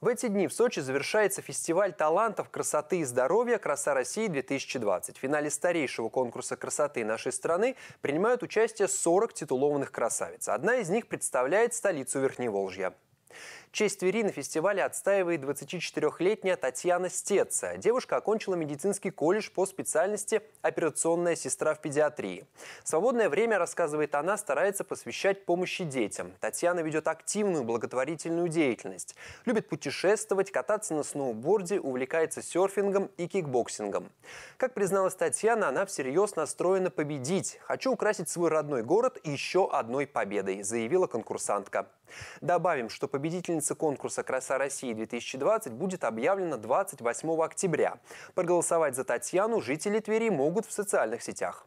В эти дни в Сочи завершается фестиваль талантов красоты и здоровья «Краса России-2020». В финале старейшего конкурса красоты нашей страны принимают участие 40 титулованных красавиц. Одна из них представляет столицу Верхневолжья. Честь Твери на фестивале отстаивает 24-летняя Татьяна Стеца. Девушка окончила медицинский колледж по специальности «Операционная сестра в педиатрии». Свободное время, рассказывает она, старается посвящать помощи детям. Татьяна ведет активную благотворительную деятельность. Любит путешествовать, кататься на сноуборде, увлекается серфингом и кикбоксингом. Как призналась Татьяна, она всерьез настроена победить. «Хочу украсить свой родной город еще одной победой», заявила конкурсантка. Добавим, что победитель Победительница конкурса «Краса России-2020» будет объявлена 28 октября. Проголосовать за Татьяну жители Твери могут в социальных сетях.